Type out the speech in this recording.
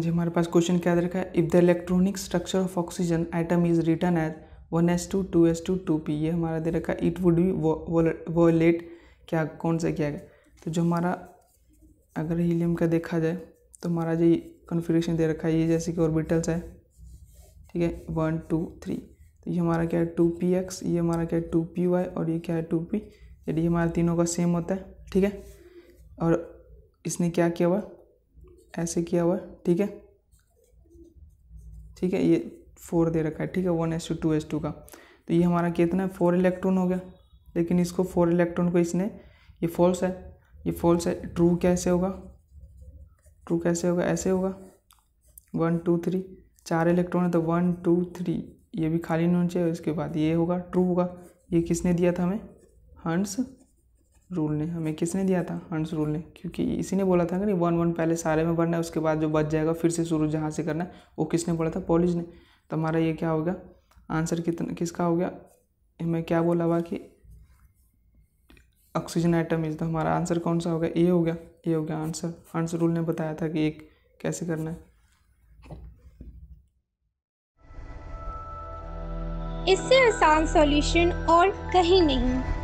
जी हमारे पास क्वेश्चन क्या दे रखा है if the electronic structure of oxygen atom is written as one S two two S two two P ये हमारा दे रखा है इट वुड बी लेट क्या कौन सा क्या है तो जो हमारा अगर हीलियम का देखा जाए तो हमारा जो कॉन्फ़िगरेशन दे रखा है ये जैसे कि ऑर्बिटल्स है ठीक है वन टू थ्री तो ये हमारा क्या है टू पी एक्स ये हमारा क्या है टू पी वाई और ये क्या है टू पी यदि हमारा तीनों का सेम होता है ठीक है और इसने क्या किया हुआ ऐसे किया हुआ है ठीक है ठीक है ये फोर दे रखा है ठीक है one S two two S two का तो ये हमारा कितना है फोर इलेक्ट्रॉन हो गया लेकिन इसको फोर इलेक्ट्रॉन को इसने ये फॉल्स है ये फॉल्स है ट्रू कैसे होगा ट्रू कैसे होगा ऐसे होगा वन टू थ्री चार इलेक्ट्रॉन है तो वन टू थ्री ये भी खाली नहीं होना चाहिए उसके बाद ये होगा ट्रू होगा ये किसने दिया था हमें हंस रूल ने हमें किसने दिया था हंस रूल ने क्योंकि इसी ने बोला था कि वन वन पहले सारे में भरना है उसके बाद जो बच जाएगा फिर से शुरू जहाँ से करना है वो किसने बोला था पॉलिज ने तो हमारा ये क्या हो गया आंसर कितना किसका हो गया हमें क्या बोला हुआ कि ऑक्सीजन आइटम इज तो हमारा आंसर कौन सा हो गया ए हो गया ए हो गया आंसर हंस रूल ने बताया था कि एक कैसे करना है इससे आसान सॉल्यूशन और कहीं नहीं